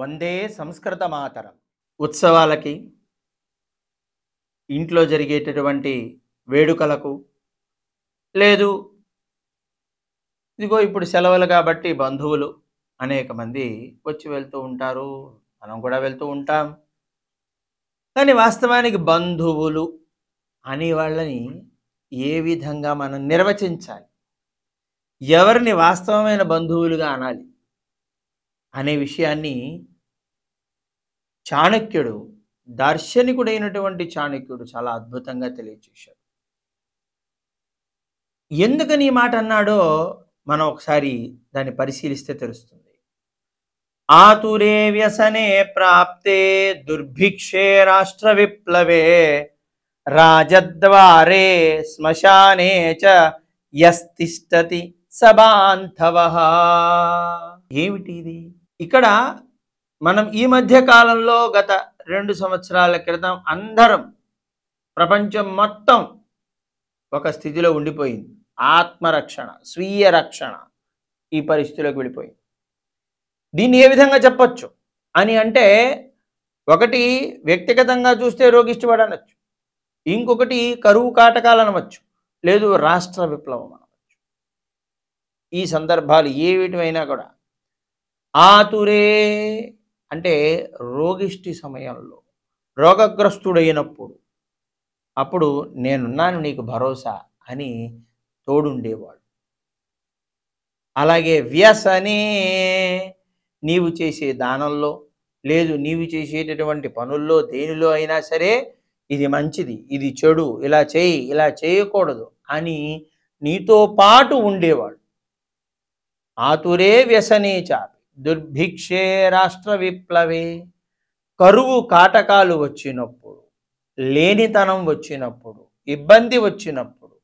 వందే సంస్కృత మాతర ఉత్సవాలకి ఇంట్లో జరిగేటటువంటి వేడుకలకు లేదు ఇదిగో ఇప్పుడు సెలవులు కాబట్టి బంధువులు అనేక మంది వచ్చి వెళ్తూ ఉంటారు మనం కూడా వెళ్తూ ఉంటాం కానీ వాస్తవానికి బంధువులు అని వాళ్ళని ఏ విధంగా మనం నిర్వచించాలి ఎవరిని వాస్తవమైన బంధువులుగా అనాలి అనే విషయాన్ని చాణక్యుడు దార్శనికుడైనటువంటి చాణక్యుడు చాలా అద్భుతంగా తెలియచేశాడు ఎందుకని ఈ మాట అన్నాడో మనం ఒకసారి దాన్ని పరిశీలిస్తే తెలుస్తుంది ఆతురే వ్యసనే ప్రాప్తే దుర్భిక్షే రాష్ట్ర విప్లవే రాజద్వారే శ్మశానే చ యస్తిష్టతి సభాంతవ ఏమిటిది ఇక్కడ మనం ఈ మధ్య కాలంలో గత రెండు సంవత్సరాల క్రితం అందరం ప్రపంచం మొత్తం ఒక స్థితిలో ఉండిపోయింది ఆత్మరక్షణ స్వీయ రక్షణ ఈ పరిస్థితిలోకి వెళ్ళిపోయింది దీన్ని ఏ విధంగా చెప్పచ్చు అని అంటే ఒకటి వ్యక్తిగతంగా చూస్తే రోగిష్టివాడు అనొచ్చు ఇంకొకటి కరువు కాటకాలు అనవచ్చు లేదు రాష్ట్ర విప్లవం అనవచ్చు ఈ సందర్భాలు ఏవిటివైనా కూడా ఆతురే అంటే రోగిష్టి సమయంలో రోగగ్రస్తుడైనప్పుడు అప్పుడు నేనున్నాను నీకు భరోసా అని తోడుండేవాడు అలాగే వ్యసనే నీవు చేసే దానంలో లేదు నీవు చేసేటటువంటి పనుల్లో దేనిలో అయినా సరే ఇది మంచిది ఇది చెడు ఇలా చేయి ఇలా చేయకూడదు అని నీతో పాటు ఉండేవాడు ఆతురే వ్యసనే చాపి దుర్భిక్షే రాష్ట్ర విప్లవే కరువు కాటకాలు వచ్చినప్పుడు లేనితనం వచ్చినప్పుడు ఇబ్బంది వచ్చినప్పుడు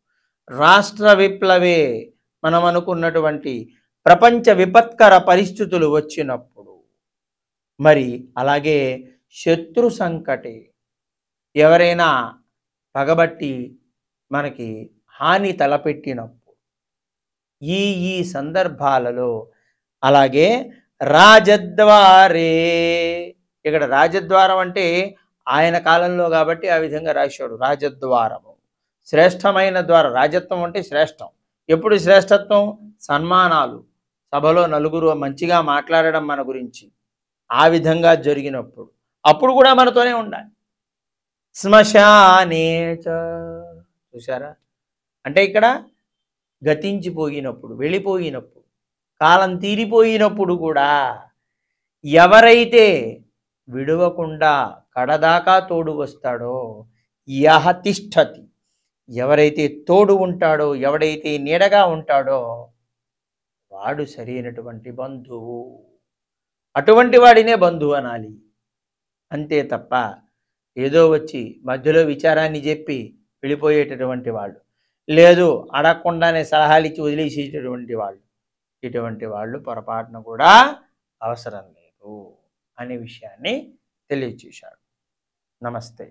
రాష్ట్ర విప్లవే మనం అనుకున్నటువంటి ప్రపంచ విపత్కర పరిస్థితులు వచ్చినప్పుడు మరి అలాగే శత్రు సంకటే ఎవరైనా పగబట్టి మనకి హాని తలపెట్టినప్పుడు ఈ ఈ సందర్భాలలో అలాగే రాజద్వారే ఇక్కడ రాజద్వారం అంటే ఆయన కాలంలో కాబట్టి ఆ విధంగా రాశాడు రాజద్వారము శ్రేష్టమైన ద్వారం రాజత్వం అంటే శ్రేష్టం ఎప్పుడు శ్రేష్టత్వం సన్మానాలు సభలో నలుగురు మంచిగా మాట్లాడడం మన గురించి ఆ విధంగా జరిగినప్పుడు అప్పుడు కూడా మనతోనే ఉండాలి శ్మశానే చూసారా అంటే ఇక్కడ గతించిపోయినప్పుడు వెళ్ళిపోయినప్పుడు కాలం తీరిపోయినప్పుడు కూడా ఎవరైతే విడవకుండా కడదాకా తోడు వస్తాడో యహ తిష్టతి ఎవరైతే తోడు ఉంటాడో ఎవడైతే నీడగా ఉంటాడో వాడు సరైనటువంటి బంధువు అటువంటి వాడినే బంధువు అనాలి అంతే తప్ప ఏదో వచ్చి మధ్యలో విచారాన్ని చెప్పి వెళ్ళిపోయేటటువంటి వాళ్ళు లేదు అడగకుండానే సలహాలు ఇచ్చి వదిలేసేటటువంటి వాళ్ళు ఇటువంటి వాళ్ళు పొరపాటును కూడా అవసరం లేదు అనే విషయాన్ని తెలియచేశాడు నమస్తే